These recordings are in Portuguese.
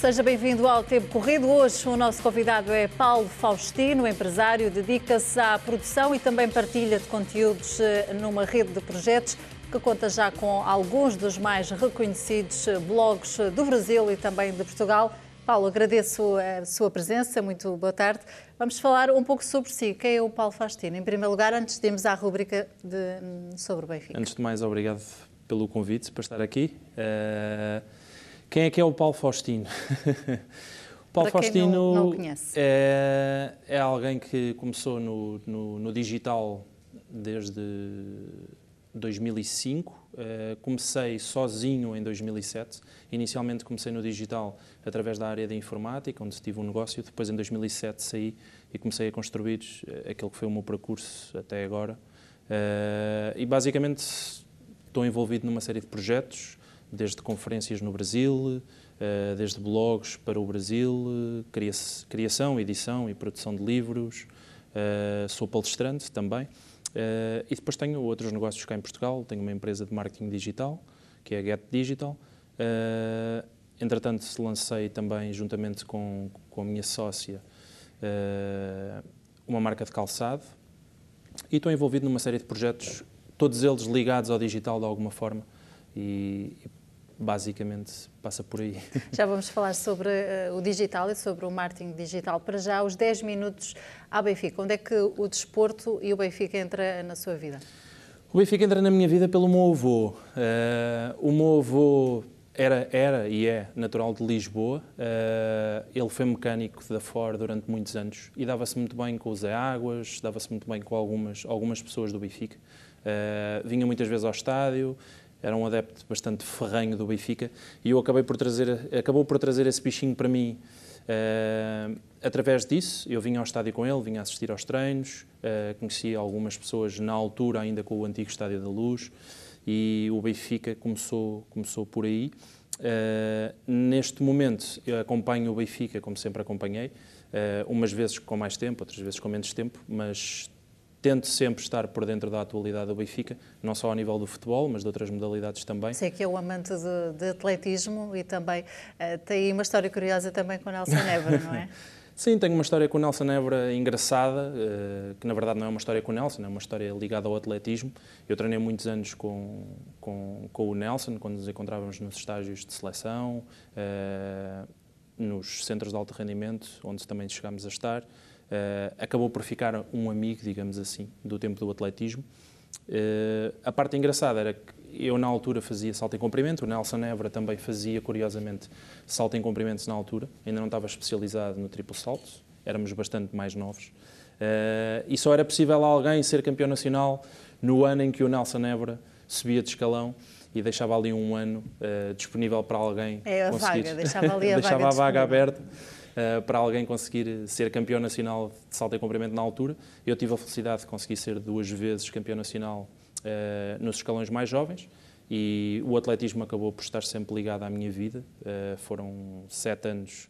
Seja bem-vindo ao Tempo Corrido. Hoje o nosso convidado é Paulo Faustino, empresário, dedica-se à produção e também partilha de conteúdos eh, numa rede de projetos que conta já com alguns dos mais reconhecidos eh, blogs eh, do Brasil e também de Portugal. Paulo, agradeço a sua presença, muito boa tarde. Vamos falar um pouco sobre si. Quem é o Paulo Faustino? Em primeiro lugar, antes de irmos à rubrica de, sobre o Benfica. Antes de mais, obrigado pelo convite para estar aqui. Uh, quem é que é o Paulo Faustino? o Paulo para Faustino não, não É, é alguém que começou no, no, no digital desde 2005. Uh, eh, comecei sozinho em 2007. Inicialmente comecei no digital através da área da informática, onde tive um negócio. Depois, em 2007, saí e comecei a construir eh, aquele que foi o meu percurso até agora. Uh, e basicamente estou envolvido numa série de projetos, desde conferências no Brasil, uh, desde blogs para o Brasil, criação, edição e produção de livros. sou palestrante também. Uh, e depois tenho outros negócios cá em Portugal. Tenho uma empresa de marketing digital, que é a Get Digital. Uh, entretanto, lancei também, juntamente com, com a minha sócia, uh, uma marca de calçado. E estou envolvido numa série de projetos, todos eles ligados ao digital de alguma forma. E, e basicamente passa por aí. Já vamos falar sobre uh, o digital e sobre o marketing digital. Para já, os 10 minutos ao Benfica. Onde é que o desporto e o Benfica entra na sua vida? O Benfica entra na minha vida pelo meu avô. Uh, o meu avô era, era e é natural de Lisboa. Uh, ele foi mecânico da Ford durante muitos anos e dava-se muito bem com o Zé Águas, dava-se muito bem com algumas, algumas pessoas do Benfica. Uh, vinha muitas vezes ao estádio, era um adepto bastante ferranho do Benfica e eu acabei por trazer, acabou por trazer esse bichinho para mim uh, através disso. Eu vinha ao estádio com ele, vinha assistir aos treinos, uh, conheci algumas pessoas na altura ainda com o antigo Estádio da Luz e o Benfica começou, começou por aí. Uh, neste momento eu acompanho o Benfica como sempre acompanhei, umas vezes com mais tempo, outras vezes com menos tempo, mas tento sempre estar por dentro da atualidade do Benfica, não só ao nível do futebol, mas de outras modalidades também. Sei que é um amante de, de atletismo e também uh, tem uma história curiosa também com o Nelson Évora, não é? Sim, tenho uma história com o Nelson Évora engraçada, uh, que na verdade não é uma história com o Nelson, é uma história ligada ao atletismo. Eu treinei muitos anos com, com, com o Nelson, quando nos encontrávamos nos estágios de seleção, uh, nos centros de alto rendimento, onde também chegámos a estar. Eh, acabou por ficar um amigo, digamos assim, do tempo do atletismo. Eh, a parte engraçada era que eu na altura fazia salto em comprimento, o Nelson Évora também fazia, curiosamente, salto em comprimentos na altura, ainda não estava especializado no triplo salto, éramos bastante mais novos, uh, e só era possível alguém ser campeão nacional no ano em que o Nelson Évora subia de escalão e deixava ali um ano uh, disponível para alguém. É a conseguir. vaga, deixava ali a deixava vaga. deixava a vaga aberta. Eh, para alguém conseguir ser campeão nacional de salto em comprimento na altura. Eu tive a felicidade de conseguir ser duas vezes campeão nacional uh, nos escalões mais jovens e o atletismo acabou por estar sempre ligado à minha vida. Uh, foram sete anos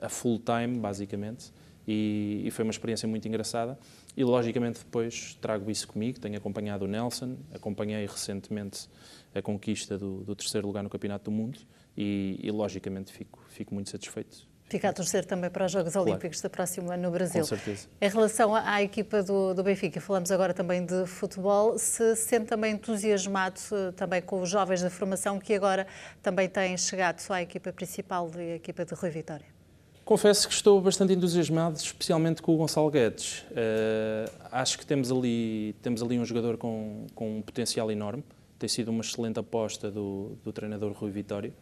a full time, basicamente, e, e, foi uma experiência muito engraçada. E logicamente depois trago isso comigo. Tenho acompanhado o Nelson, acompanhei recentemente a conquista do, do terceiro lugar no Campeonato do Mundo e, e logicamente fico, fico muito satisfeito Fica a torcer também para os Jogos claro. Olímpicos do próximo ano no Brasil. Com certeza. Em relação à, equipa do, do, Benfica, falamos agora também de futebol, se sente também entusiasmado eh, também com os jovens da formação que agora também têm chegado à equipa principal e equipa de Rui Vitória? Confesso que estou bastante entusiasmado, especialmente com o Gonçalo Guedes. Uh, acho que temos ali, temos ali um jogador com, com um potencial enorme. Tem sido uma excelente aposta do, do treinador Rui Vitória.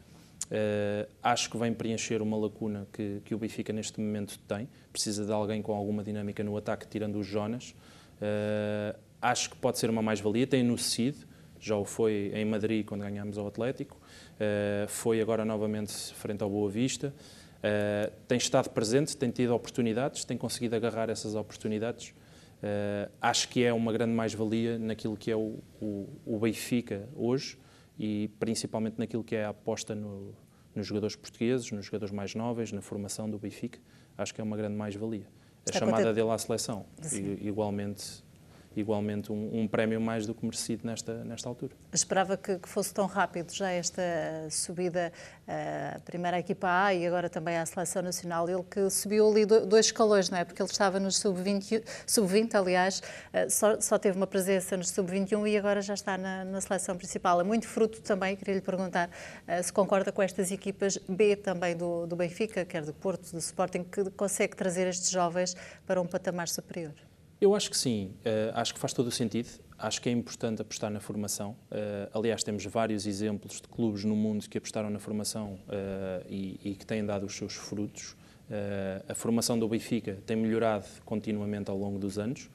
Uh, acho que vem preencher uma lacuna que, que, o Benfica neste momento tem. Precisa de alguém com alguma dinâmica no ataque, tirando os Jonas. Uh, acho que pode ser uma mais-valia. Tem no CID, já o foi em Madrid quando ganhámos ao Atlético. Uh, foi agora novamente frente ao Boa Vista. tem estado presente, tem tido oportunidades, tem conseguido agarrar essas oportunidades. acho que é uma grande mais-valia naquilo que é o, o, o Benfica hoje e principalmente naquilo que é a aposta no, nos jogadores portugueses, nos jogadores mais novos, na formação do Benfica, acho que é uma grande mais-valia. A Está chamada conta... dele à seleção, e, igualmente igualmente um, um, prémio mais do que merecido nesta, nesta altura. Esperava que, que fosse tão rápido já esta subida, uh, primeiro à equipa A e agora também à Seleção Nacional, ele que subiu ali dois escalões, não é? Porque ele estava nos sub-20, sub-20 aliás, uh, só, só, teve uma presença nos sub-21 e agora já está na, na Seleção Principal. É muito fruto também, queria lhe perguntar uh, se concorda com estas equipas B também do, do Benfica, quer do Porto, do Sporting, que consegue trazer estes jovens para um patamar superior. Eu acho que sim, uh, acho que faz todo o sentido. Acho que é importante apostar na formação. Uh, aliás, temos vários exemplos de clubes no mundo que apostaram na formação uh, e, e, que têm dado os seus frutos. a formação do Benfica tem melhorado continuamente ao longo dos anos.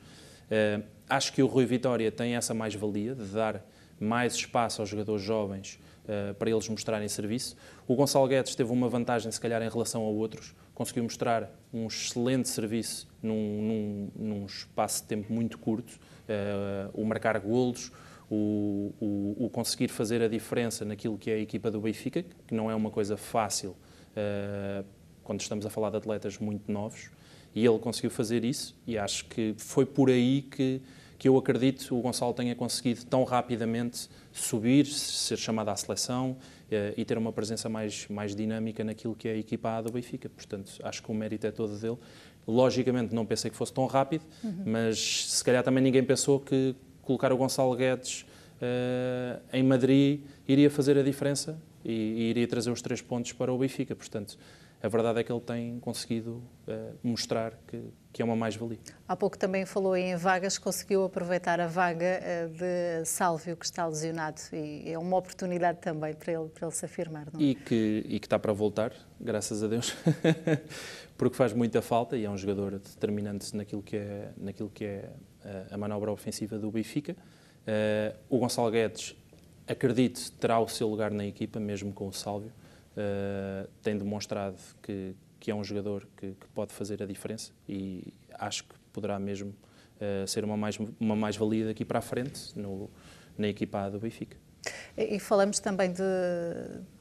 acho que o Rui Vitória tem essa mais-valia de dar mais espaço aos jogadores jovens uh, para eles mostrarem serviço. O Gonçalo Guedes teve uma vantagem, se calhar, em relação a outros. Conseguiu mostrar um excelente serviço num, num, num espaço de tempo muito curto, uh, o marcar golos, o, o, o, conseguir fazer a diferença naquilo que é a equipa do Benfica, que não é uma coisa fácil uh, quando estamos a falar de atletas muito novos, e ele conseguiu fazer isso, e acho que foi por aí que que eu acredito o Gonçalo tenha conseguido tão rapidamente subir, ser chamado à seleção eh, e ter uma presença mais, mais dinâmica naquilo que é equipado A do Benfica. Portanto, acho que o mérito é todo dele. Logicamente, não pensei que fosse tão rápido, uhum. mas se calhar também ninguém pensou que colocar o Gonçalo Guedes uh, em Madrid iria fazer a diferença e, e iria trazer os três pontos para o Benfica. Portanto, a verdade é que ele tem conseguido uh, mostrar que, que, é uma mais-valia. Há pouco também falou em vagas, conseguiu aproveitar a vaga uh, de Sálvio, que está lesionado, e é uma oportunidade também para ele, para ele se afirmar, não é? E que, e que está para voltar, graças a Deus, porque faz muita falta e é um jogador determinante naquilo que é, naquilo que é a, eh, a manobra ofensiva do Benfica. Uh, o Gonçalo Guedes, acredito, terá o seu lugar na equipa, mesmo com o Sálvio. Eh, tem demonstrado que, que é um jogador que, que, pode fazer a diferença e acho que poderá mesmo uh, ser uma mais-valia uma mais daqui para a frente no, na equipa A do Benfica. E, e falamos também de,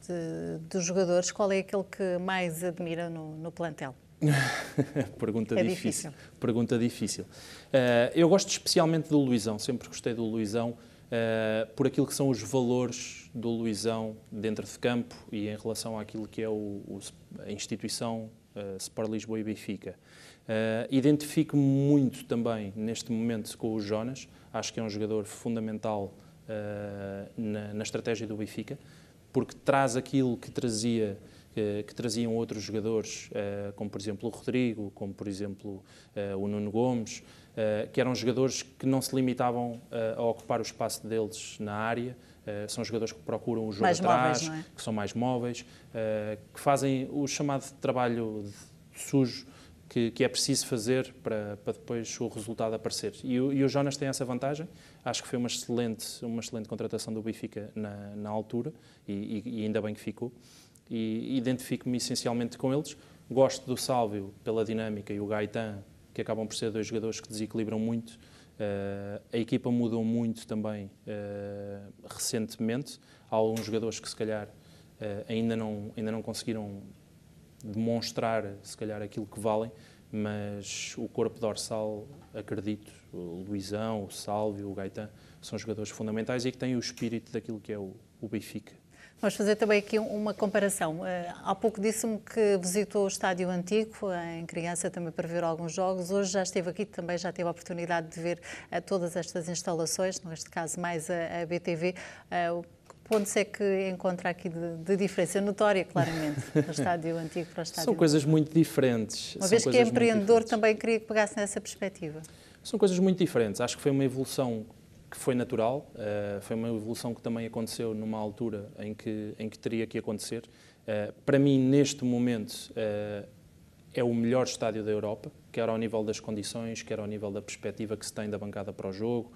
de, dos jogadores. Qual é aquele que mais admira no, no plantel? Pergunta é difícil. difícil. Pergunta difícil. Uh, eu gosto especialmente do Luizão, sempre gostei do Luizão eh, por aquilo que são os valores do Luizão dentro de campo e em relação àquilo que é o, o, a instituição uh, Sport Lisboa e Benfica. Uh, eh, Identifico-me muito também neste momento com o Jonas, acho que é um jogador fundamental na, na estratégia do Benfica, porque traz aquilo que trazia que, que traziam outros jogadores, eh, como por exemplo o Rodrigo, como por exemplo eh, o Nuno Gomes, eh, que eram jogadores que não se limitavam a ocupar o espaço deles na área, Uh, são jogadores que procuram o jogo mais atrás, móveis, é? que são mais móveis, uh, que fazem o chamado trabalho sujo que, que, é preciso fazer para, para depois o resultado aparecer. E, e, o Jonas tem essa vantagem. Acho que foi uma excelente, uma excelente contratação do Benfica na, na altura e, e ainda bem que ficou e identifico-me essencialmente com eles. Gosto do Sálvio pela dinâmica e o Gaetan, que acabam por ser dois jogadores que desequilibram muito. Uh, a equipa mudou muito também uh, recentemente. Há alguns jogadores que se calhar uh, ainda, não, ainda não conseguiram demonstrar se calhar aquilo que valem, mas o corpo dorsal, acredito, o Luizão, o Sálvio, o Gaetan, são jogadores fundamentais e é que têm o espírito daquilo que é o, o Benfica Vamos fazer também aqui uma comparação. Eh, há pouco disse-me que visitou o Estádio Antigo em criança também para ver alguns jogos. Hoje já esteve aqui, também já teve a oportunidade de ver eh, todas estas instalações, neste caso mais a BTV. Eh, que pontos é que encontra aqui de, diferença? É notória, claramente, do Estádio Antigo para o Estádio São coisas muito diferentes. Uma vez São que é empreendedor, também queria que pegasse nessa perspectiva. São coisas muito diferentes. Acho que foi uma evolução que foi natural, uh, foi uma evolução que também aconteceu numa altura em que, em que teria que acontecer. Uh, para mim, neste momento, uh, é o melhor estádio da Europa, quer ao nível das condições, quer ao nível da perspectiva que se tem da bancada para o jogo.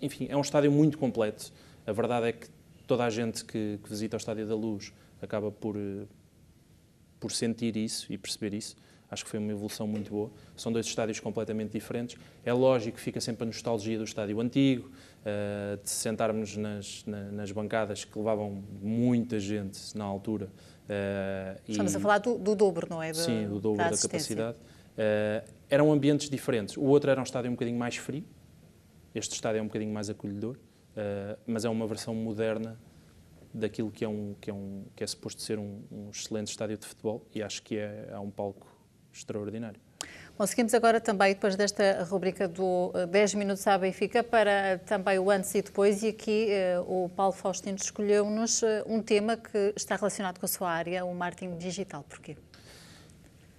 enfim, é um estádio muito completo. A verdade é que toda a gente que, que visita o Estádio da Luz acaba por, por sentir isso e perceber isso. Acho que foi uma evolução muito boa. São dois estádios completamente diferentes. É lógico que fica sempre a nostalgia do estádio antigo, eh, de sentarmos nas, nas bancadas que levavam muita gente na altura. Eh, Estamos e... a falar do, do, dobro, não é? Do, sim, do dobro da, da capacidade. Eh, eram ambientes diferentes. O outro era um estádio um bocadinho mais frio, este estádio é um bocadinho mais acolhedor, mas é uma versão moderna daquilo que é, um, que é, um, que é suposto ser um, um excelente estádio de futebol e acho que é, é um palco extraordinário. Bom, seguimos agora também, depois desta rubrica do 10 eh, minutos à Benfica, para eh, também o antes e depois, e aqui eh, o Paulo Faustino escolheu-nos um tema que está relacionado com a sua área, o marketing digital. Porquê?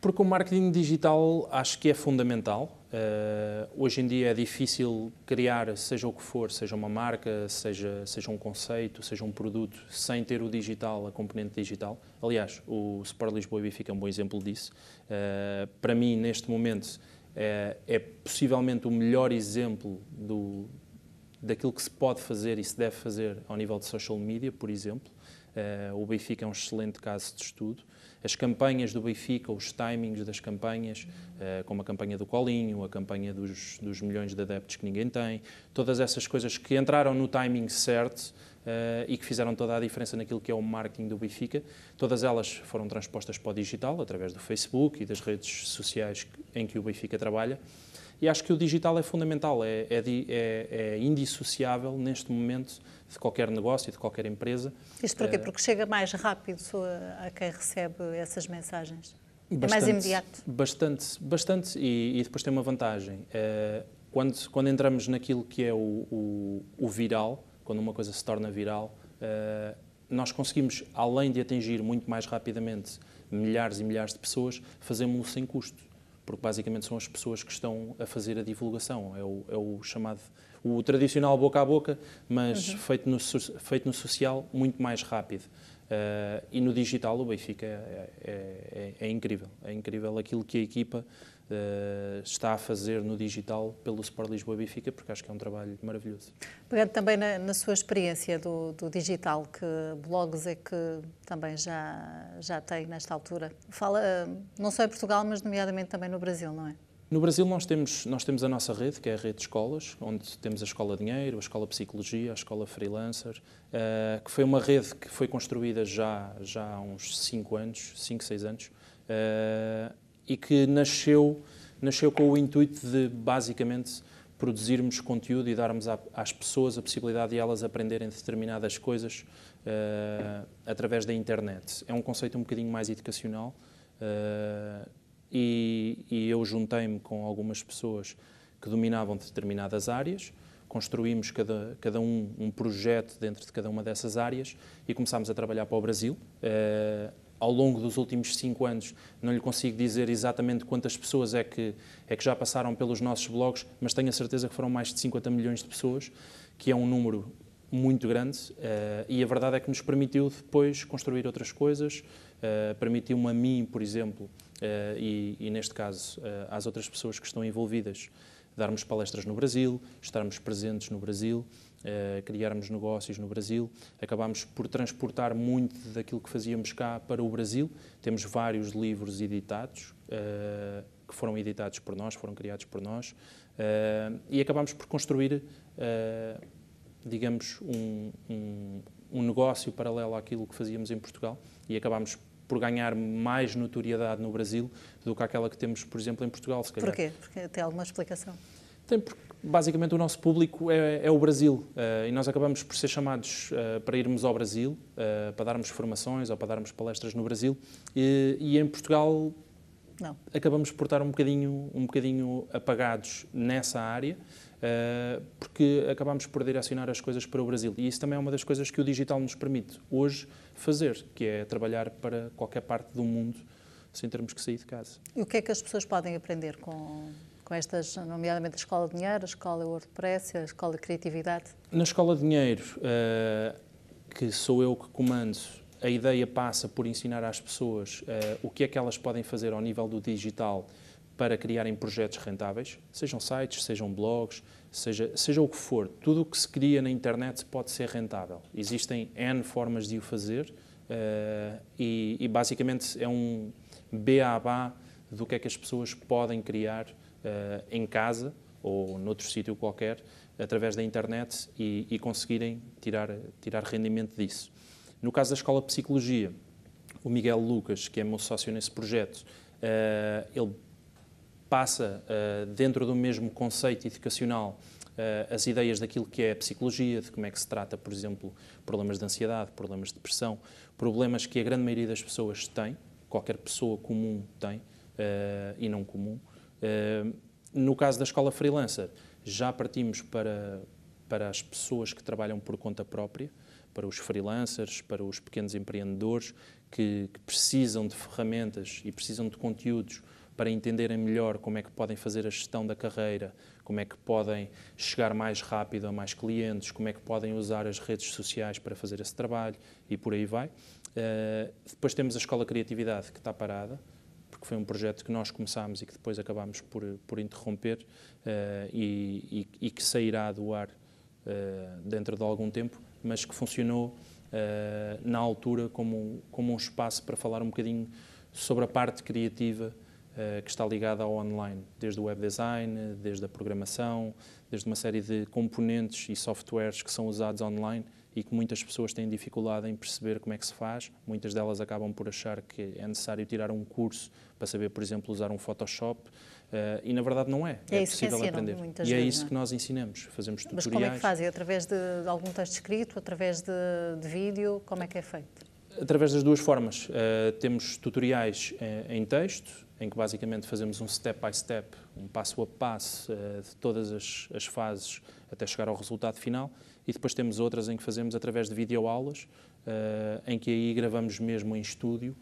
Porque o marketing digital acho que é fundamental, eh, hoje em dia é difícil criar, seja o que for, seja uma marca, seja, seja um conceito, seja um produto, sem ter o digital, a componente digital. Aliás, o Sport Lisboa e Benfica é um bom exemplo disso. Eh, para mim, neste momento, é, é possivelmente o melhor exemplo do, daquilo que se pode fazer e se deve fazer ao nível de social media, por exemplo. Uh, o Benfica é um excelente caso de estudo. As campanhas do Benfica, os timings das campanhas, uh, como a campanha do Colinho, a campanha dos, dos, milhões de adeptos que ninguém tem, todas essas coisas que entraram no timing certo uh, e que fizeram toda a diferença naquilo que é o marketing do Benfica, todas elas foram transpostas para o digital, através do Facebook e das redes sociais em que o Benfica trabalha. E acho que o digital é fundamental, é, é, é, é indissociável neste momento de qualquer negócio e de qualquer empresa. Isto porquê? Eh, Porque chega mais rápido a, quem recebe essas mensagens? Bastante, é mais imediato? Bastante, bastante e, e depois tem uma vantagem. Eh, quando, quando entramos naquilo que é o, o, o viral, quando uma coisa se torna viral, eh, nós conseguimos, além de atingir muito mais rapidamente milhares e milhares de pessoas, fazemos-lo sem custo porque basicamente são as pessoas que estão a fazer a divulgação. É o, é o chamado, o tradicional boca a boca, mas uhum. feito, no, feito no social muito mais rápido. Uh, e no digital o Benfica é, é, é, é, incrível, é incrível aquilo que a equipa eh, está a fazer no digital pelo Sport Lisboa Bifica, porque acho que é um trabalho maravilhoso. Pegando também na, na sua experiência do, do, digital, que blogs é que também já, já tem nesta altura? Fala eh, não só em Portugal, mas nomeadamente também no Brasil, não é? No Brasil nós temos, nós temos a nossa rede, que é a rede de escolas, onde temos a Escola Dinheiro, a Escola Psicologia, a Escola Freelancer, uh, que foi uma rede que foi construída já, já há uns 5 anos, 5, 6 anos, e que nasceu, nasceu com o intuito de, basicamente, produzirmos conteúdo e darmos às pessoas a possibilidade de elas aprenderem determinadas coisas uh, através da internet. É um conceito um bocadinho mais educacional uh, e, e, eu juntei-me com algumas pessoas que dominavam determinadas áreas, construímos cada, cada um um projeto dentro de cada uma dessas áreas e começámos a trabalhar para o Brasil. Eh, ao longo dos últimos cinco anos, não lhe consigo dizer exatamente quantas pessoas é que, é que já passaram pelos nossos blogs, mas tenho a certeza que foram mais de 50 milhões de pessoas, que é um número muito grande uh, e a verdade é que nos permitiu depois construir outras coisas, uh, permitiu-me a mim, por exemplo, uh, e, e, neste caso às outras pessoas que estão envolvidas, darmos palestras no Brasil, estarmos presentes no Brasil, eh, criarmos negócios no Brasil. Acabámos por transportar muito daquilo que fazíamos cá para o Brasil. Temos vários livros editados, eh, que foram editados por nós, foram criados por nós, eh, e acabámos por construir, digamos, um, um, um negócio paralelo àquilo que fazíamos em Portugal e acabámos por ganhar mais notoriedade no Brasil do que aquela que temos, por exemplo, em Portugal. Se calhar. Porquê? Porque tem alguma explicação? Tem porque basicamente o nosso público é, é o Brasil uh, e nós acabamos por ser chamados uh, para irmos ao Brasil, uh, para darmos formações ou para darmos palestras no Brasil e, e em Portugal Não. acabamos por estar um bocadinho, um bocadinho apagados nessa área porque acabamos por direcionar as coisas para o Brasil e isso também é uma das coisas que o digital nos permite hoje fazer, que é trabalhar para qualquer parte do mundo sem termos que sair de casa. E o que é que as pessoas podem aprender com com estas, nomeadamente a Escola de Dinheiro, a Escola WordPress, a Escola de Criatividade? Na Escola de Dinheiro, uh, que sou eu que comando, a ideia passa por ensinar às pessoas uh, o que é que elas podem fazer ao nível do digital para criarem projetos rentáveis, sejam sites, sejam blogs, seja, seja o que for. Tudo o que se cria na internet pode ser rentável. Existem N formas de o fazer uh, e, e, basicamente é um beabá do que é que as pessoas podem criar uh, em casa ou noutro sítio qualquer, através da internet e, e, conseguirem tirar, tirar rendimento disso. No caso da Escola de Psicologia, o Miguel Lucas, que é meu sócio nesse projeto, uh, ele passa uh, dentro do mesmo conceito educacional uh, as ideias daquilo que é a psicologia, de como é que se trata, por exemplo, problemas de ansiedade, problemas de depressão, problemas que a grande maioria das pessoas tem, qualquer pessoa comum tem e não comum, Ehm, no caso da escola freelancer, já partimos para, para as pessoas que trabalham por conta própria, para os freelancers, para os pequenos empreendedores que, que precisam de ferramentas e precisam de conteúdos para entenderem melhor como é que podem fazer a gestão da carreira, como é que podem chegar mais rápido a mais clientes, como é que podem usar as redes sociais para fazer esse trabalho e por aí vai. Uh, depois temos a Escola Criatividade, que está parada, que foi um projeto que nós começámos e que depois acabámos por, por interromper uh, e, e, e, que sairá do ar uh, dentro de algum tempo, mas que funcionou uh, na altura como, como um espaço para falar um bocadinho sobre a parte criativa que está ligada ao online, desde o web design, desde a programação, desde uma série de componentes e softwares que são usados online e que muitas pessoas têm dificuldade em perceber como é que se faz. Muitas delas acabam por achar que é necessário tirar um curso para saber, por exemplo, usar um Photoshop. Uh, e na verdade não é. É, é possível aprender. E é vezes, é isso que nós ensinamos. Fazemos tutoriais. Mas como é que fazem? Através de, algum texto escrito? Através de, de vídeo? Como é que é feito? Através das duas formas. Uh, temos tutoriais eh, em texto, em que basicamente fazemos um step by step, um passo a passo uh, de todas as, as, fases até chegar ao resultado final e depois temos outras em que fazemos através de videoaulas, uh, em que aí gravamos mesmo em estúdio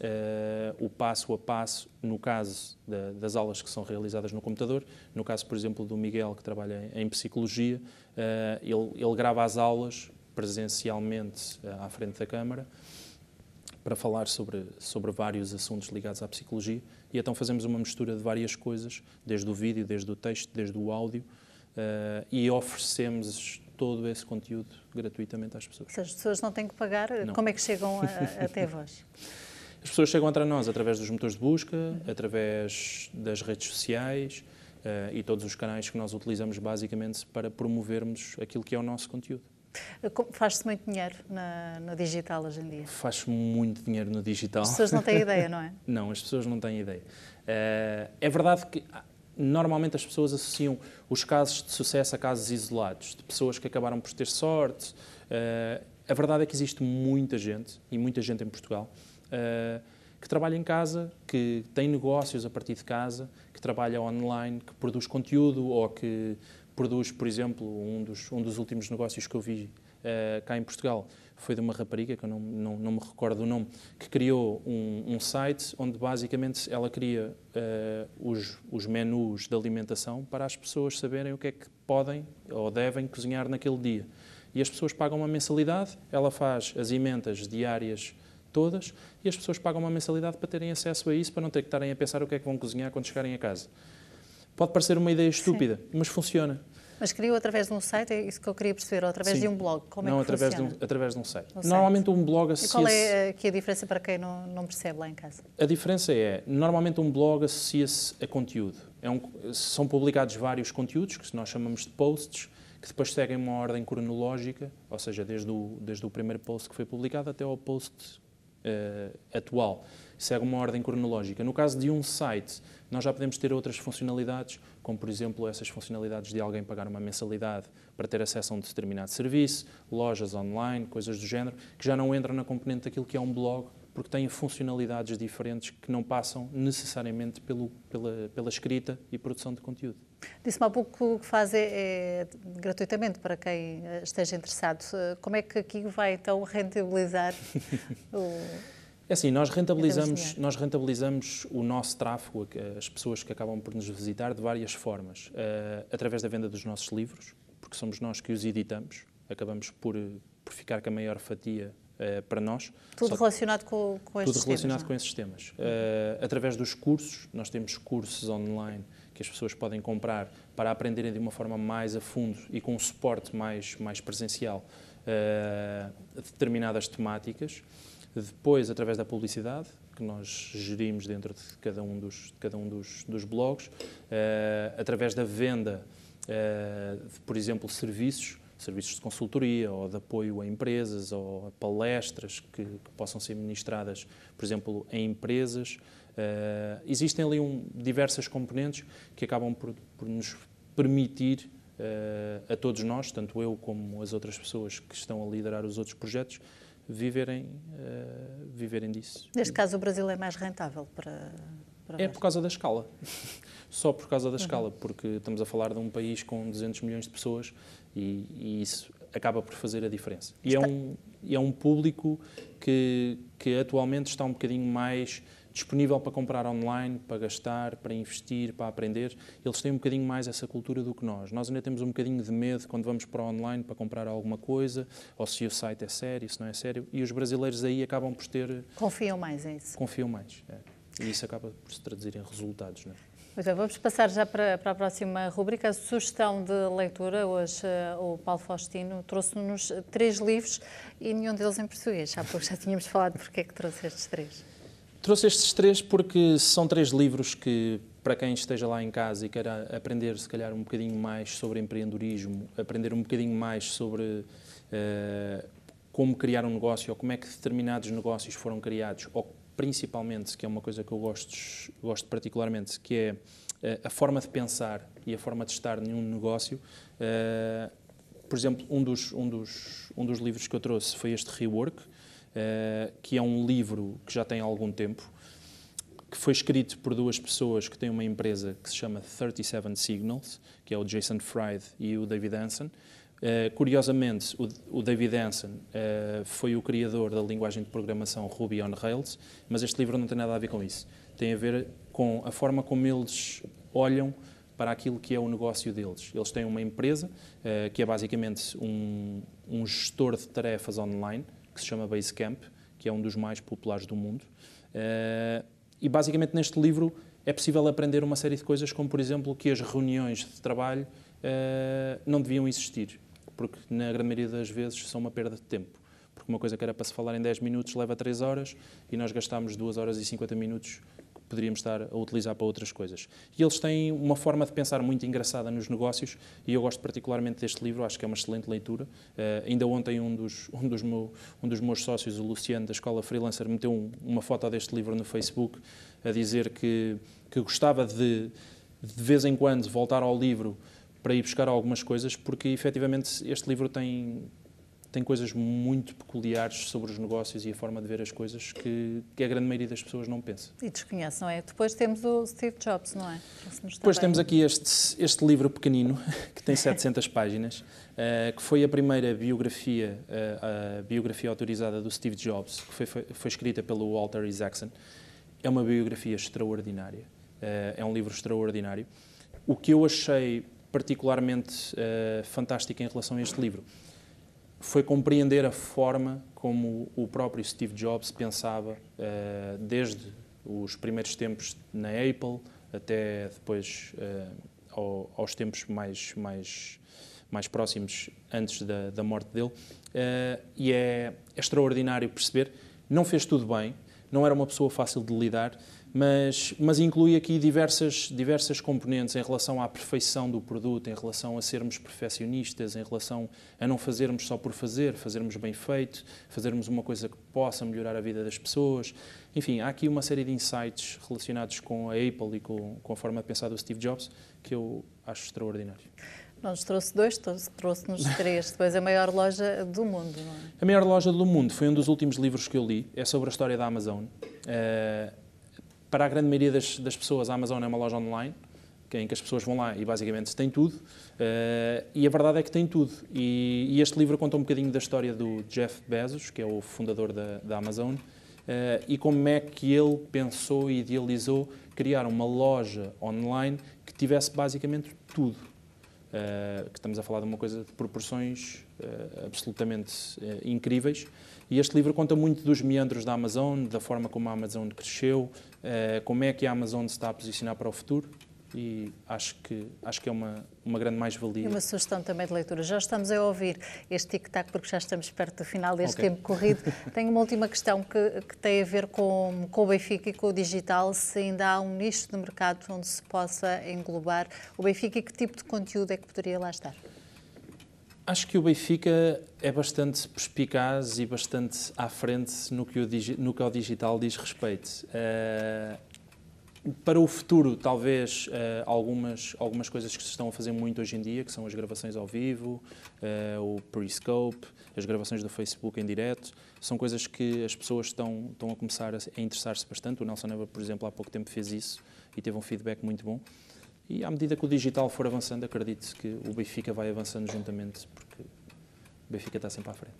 uh, o passo a passo, no caso da, das aulas que são realizadas no computador, no caso, por exemplo, do Miguel, que trabalha em, em psicologia, uh, ele, ele grava as aulas presencialmente à frente da Câmara para falar sobre, sobre vários assuntos ligados à psicologia e então fazemos uma mistura de várias coisas, desde o vídeo, desde o texto, desde o áudio, uh, e oferecemos todo esse conteúdo gratuitamente às pessoas. Se as pessoas não têm que pagar, não. como é que chegam a, até vós? As pessoas chegam até nós através dos motores de busca, uhum. através das redes sociais uh, e todos os canais que nós utilizamos basicamente para promovermos aquilo que é o nosso conteúdo. Eh, faz-se muito dinheiro na, no digital hoje em dia? Faz-se muito dinheiro no digital. As pessoas não têm ideia, não é? não, as pessoas não têm ideia. Uh, é verdade que normalmente as pessoas associam os casos de sucesso a casos isolados, de pessoas que acabaram por ter sorte. Uh, a verdade é que existe muita gente, e muita gente em Portugal, uh, que trabalha em casa, que tem negócios a partir de casa, que trabalha online, que produz conteúdo ou que produz, por exemplo, um dos, um dos últimos negócios que eu vi uh, cá em Portugal foi de uma rapariga, que eu não, não, não me recordo o nome, que criou um, um site onde basicamente ela cria uh, os, os menus de alimentação para as pessoas saberem o que é que podem ou devem cozinhar naquele dia. E as pessoas pagam uma mensalidade, ela faz as emendas diárias todas e as pessoas pagam uma mensalidade para terem acesso a isso, para não ter que estarem a pensar o que é que vão cozinhar quando chegarem a casa. Pode parecer uma ideia estúpida, Sim. mas funciona. Mas criou através de um site, é isso que eu queria perceber, ou através Sim. de um blog? Como é não, é que através funciona? De um, através de um site. Um normalmente site. um blog associa-se... qual é eh, aqui a diferença para quem não, não percebe lá em casa? A diferença é, normalmente um blog associa-se a conteúdo. É um, são publicados vários conteúdos, que nós chamamos de posts, que depois seguem uma ordem cronológica, ou seja, desde o, desde o primeiro post que foi publicado até ao post uh, atual segue uma ordem cronológica. No caso de um site, nós já podemos ter outras funcionalidades, como por exemplo essas funcionalidades de alguém pagar uma mensalidade para ter acesso a um determinado serviço, lojas online, coisas do género, que já não entram na componente daquilo que é um blog, porque têm funcionalidades diferentes que não passam necessariamente pelo, pela, pela escrita e produção de conteúdo. Disse-me há pouco que o que faz é, é, gratuitamente para quem eh, esteja interessado. Eh, como é que aqui vai então rentabilizar o. É assim, nós rentabilizamos, então, nós rentabilizamos o nosso tráfego, as pessoas que acabam por nos visitar, de várias formas. Uh, através da venda dos nossos livros, porque somos nós que os editamos, acabamos por, por ficar com a maior fatia uh, para nós. Tudo Só relacionado com, com esses tudo temas. Tudo relacionado não? É? com esses temas. Uh, através dos cursos, nós temos cursos online que as pessoas podem comprar para aprenderem de uma forma mais a fundo e com um suporte mais, mais presencial determinadas temáticas depois através da publicidade, que nós gerimos dentro de cada um dos, cada um dos, dos blogs, uh, através da venda, uh, de, por exemplo, serviços, serviços de consultoria ou de apoio a empresas ou a palestras que, que, possam ser ministradas, por exemplo, em empresas. Uh, existem ali um, diversas componentes que acabam por, por nos permitir a todos nós, tanto eu como as outras pessoas que estão a liderar os outros projetos, viverem, uh, viverem disso. Neste caso, o Brasil é mais rentável para. para é ver. por causa da escala. Só por causa da uhum. escala, porque estamos a falar de um país com 200 milhões de pessoas e, e isso acaba por fazer a diferença. E é Está... é um, é um público que, que atualmente está um bocadinho mais disponível para comprar online, para gastar, para investir, para aprender. Eles têm um bocadinho mais essa cultura do que nós. Nós ainda temos um bocadinho de medo quando vamos para online para comprar alguma coisa, ou se o site é sério, se não é sério. E os brasileiros aí acabam por ter. Confiam mais em isso. Confiam mais. É. E isso acaba por se traduzir em resultados, não é? Então vamos passar já para, para a próxima rubrica. A sugestão de leitura, hoje eh, o Paulo Faustino trouxe-nos três livros e nenhum deles em português. Há pouco já tínhamos falado porque é que trouxe estes três. Trouxe estes três porque são três livros que, para quem esteja lá em casa e queira aprender, se calhar, um bocadinho mais sobre empreendedorismo, aprender um bocadinho mais sobre uh, como criar um negócio ou como é que determinados negócios foram criados, ou principalmente, que é uma coisa que eu gosto, gosto particularmente, que é eh, a forma de pensar e a forma de estar em um negócio. Eh, por exemplo, um dos, um, dos, um dos livros que eu trouxe foi este Rework, eh, que é um livro que já tem algum tempo, que foi escrito por duas pessoas que têm uma empresa que se chama 37 Signals, que é o Jason Fried e o David Anson. Uh, eh, curiosamente, o, o, David Anson uh, eh, foi o criador da linguagem de programação Ruby on Rails, mas este livro não tem nada a ver com isso. Tem a ver com a forma como eles olham para aquilo que é o negócio deles. Eles têm uma empresa uh, que é basicamente um, um gestor de tarefas online, que se chama Basecamp, que é um dos mais populares do mundo. Eh, e basicamente neste livro é possível aprender uma série de coisas, como por exemplo que as reuniões de trabalho eh, não deviam existir, porque na grande maioria das vezes são uma perda de tempo. Porque uma coisa que era para se falar em 10 minutos leva 3 horas e nós gastamos 2 horas e 50 minutos poderíamos estar a utilizar para outras coisas. E eles têm uma forma de pensar muito engraçada nos negócios e eu gosto particularmente deste livro, acho que é uma excelente leitura. Uh, ainda ontem um dos, um, dos meu, um dos meus sócios, o Luciano, da Escola Freelancer, meteu um, uma foto deste livro no Facebook a dizer que, que gostava de, de vez em quando, voltar ao livro para ir buscar algumas coisas, porque efetivamente este livro tem, tem coisas muito peculiares sobre os negócios e a forma de ver as coisas que, que a grande maioria das pessoas não pensa. E desconhece, não é? Depois temos o Steve Jobs, não é? Depois bem. temos aqui este, este livro pequenino, que tem 700 páginas, uh, que foi a primeira biografia, uh, a biografia autorizada do Steve Jobs, que foi, foi, foi escrita pelo Walter Isaacson. É uma biografia extraordinária. Uh, é um livro extraordinário. O que eu achei particularmente fantástico em relação a este livro foi compreender a forma como o próprio Steve Jobs pensava, eh, desde os primeiros tempos na Apple até depois eh, aos tempos mais, mais, mais próximos antes da, da morte dele. Eh, e é extraordinário perceber. Não fez tudo bem, não era uma pessoa fácil de lidar, mas, mas inclui aqui diversas, diversas componentes em relação à perfeição do produto, em relação a sermos perfeccionistas, em relação a não fazermos só por fazer, fazermos bem feito, fazermos uma coisa que possa melhorar a vida das pessoas. Enfim, há aqui uma série de insights relacionados com a Apple e com, com a forma de pensar do Steve Jobs que eu acho extraordinário. Não nos trouxe dois, trouxe-nos três. Depois a maior loja do mundo. Não é? A maior loja do mundo foi um dos últimos livros que eu li. É sobre a história da Amazon. Uh, para a grande maioria das, das pessoas, a Amazon é uma loja online, é em que as pessoas vão lá e basicamente tem tudo. Uh, e a verdade é que tem tudo. E, e, este livro conta um bocadinho da história do Jeff Bezos, que é o fundador da, da Amazon, uh, e como é que ele pensou e idealizou criar uma loja online que tivesse basicamente tudo. Eh, que estamos a falar de uma coisa de proporções uh, absolutamente uh, incríveis. E este livro conta muito dos meandros da Amazon, da forma como a Amazon cresceu, como é que a Amazon se está a posicionar para o futuro e acho que, acho que é uma, uma grande mais-valia. E uma sugestão também de leitura. Já estamos a ouvir este tic-tac, porque já estamos perto do final deste okay. tempo corrido. Tenho uma última questão que, que tem a ver com, com o Benfica e com o digital. Se ainda há um nicho de mercado onde se possa englobar o Benfica e que tipo de conteúdo é que poderia lá estar? Acho que o Benfica é bastante perspicaz e bastante à frente no que, o, no que ao digital diz respeito. Uh, para o futuro, talvez, eh, algumas, algumas coisas que se estão a fazer muito hoje em dia, que são as gravações ao vivo, eh, o Periscope, as gravações do Facebook em direto, são coisas que as pessoas estão, estão a começar a, interessar-se bastante. O Nelson Neva, por exemplo, há pouco tempo fez isso e teve um feedback muito bom. E à medida que o digital for avançando, acredito que o Benfica vai avançando juntamente, porque o Benfica está sempre à frente.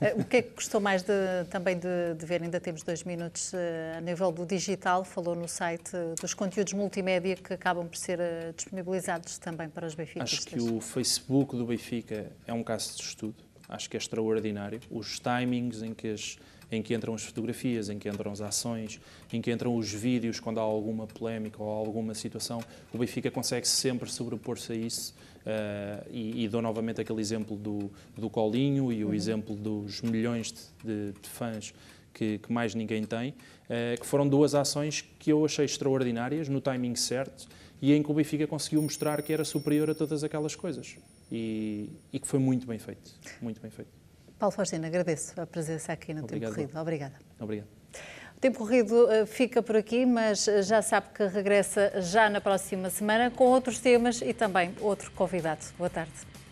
Eh, o que é que gostou mais de, também de, de ver? Ainda temos dois minutos eh, a nível do digital. Falou no site eh, dos conteúdos multimédia que acabam por ser disponibilizados também para os Benfica. Acho que o Facebook do Benfica é um caso de estudo. Acho que é extraordinário. Os timings em que as em que entram as fotografias, em que entram as ações, em que entram os vídeos quando há alguma polémica ou alguma situação, o Benfica consegue sempre sobrepor-se a isso uh, e, e, dou novamente aquele exemplo do, do Colinho e o uhum. exemplo dos milhões de, de, de fãs que, que, mais ninguém tem, uh, que foram duas ações que eu achei extraordinárias, no timing certo, e em que o Benfica conseguiu mostrar que era superior a todas aquelas coisas. E, e que foi muito bem feito, muito bem feito. Paulo Faustino, agradeço a presença aqui no Obrigado. Tempo Corrido. Obrigada. Obrigado. O Tempo Corrido fica por aqui, mas eh, já sabe que regressa já na próxima semana com outros temas e também outro convidado. Boa tarde.